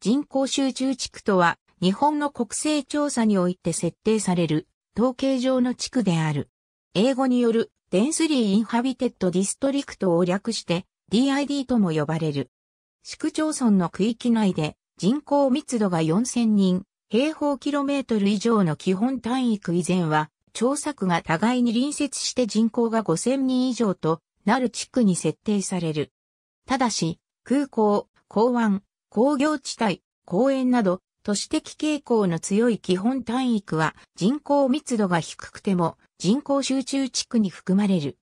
人口集中地区とは、日本の国勢調査において設定される、統計上の地区である。英語による、d e n s ーイ y Inhabited District を略して、DID とも呼ばれる。市区町村の区域内で、人口密度が4000人、平方キロメートル以上の基本単位区以前は、調査区が互いに隣接して人口が5000人以上となる地区に設定される。ただし、空港、港湾、工業地帯、公園など、都市的傾向の強い基本単域は人口密度が低くても人口集中地区に含まれる。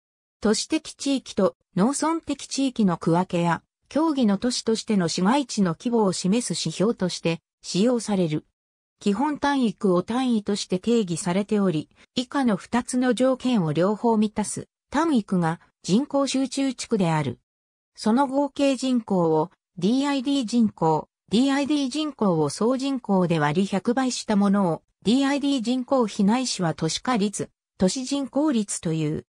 都市的地域と農村的地域の区分けや、競技の都市としての市街地の規模を示す指標として使用される。基本単位区を単位として定義されており、以下の2つの条件を両方満たす単位区が人口集中地区である。その合計人口を DID 人口、DID 人口を総人口で割り100倍したものを、DID 人口比内市は都市化率、都市人口率という。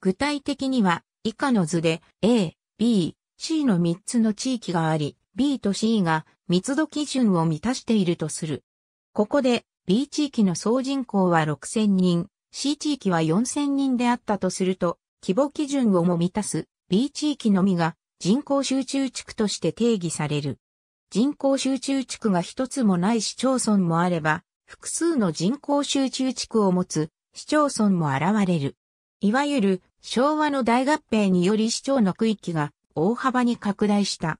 具体的には、以下の図で A、B、C の3つの地域があり、B と C が密度基準を満たしているとする。ここで B 地域の総人口は6000人、C 地域は4000人であったとすると、規模基準をも満たす B 地域のみが人口集中地区として定義される。人口集中地区が一つもない市町村もあれば、複数の人口集中地区を持つ市町村も現れる。いわゆる昭和の大合併により市町の区域が大幅に拡大した。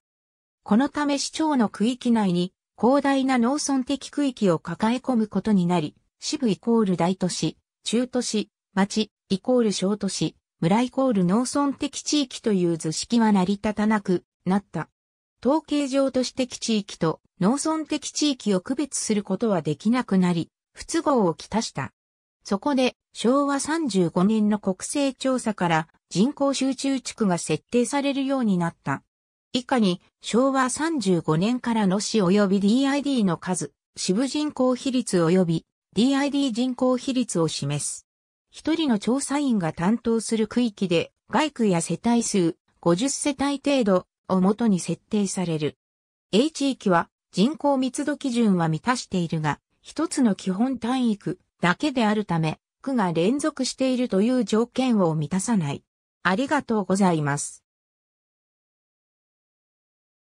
このため市町の区域内に広大な農村的区域を抱え込むことになり、支部イコール大都市、中都市、町イコール小都市、村イコール農村的地域という図式は成り立たなくなった。統計上都市的地域と農村的地域を区別することはできなくなり、不都合をきたした。そこで昭和35年の国勢調査から人口集中地区が設定されるようになった。以下に昭和35年からの市及び DID の数、支部人口比率及び DID 人口比率を示す。一人の調査員が担当する区域で、外区や世帯数、50世帯程度をもとに設定される。A 地域は人口密度基準は満たしているが、一つの基本単位区だけであるため、区が連続しているという条件を満たさない。ありがとうございます。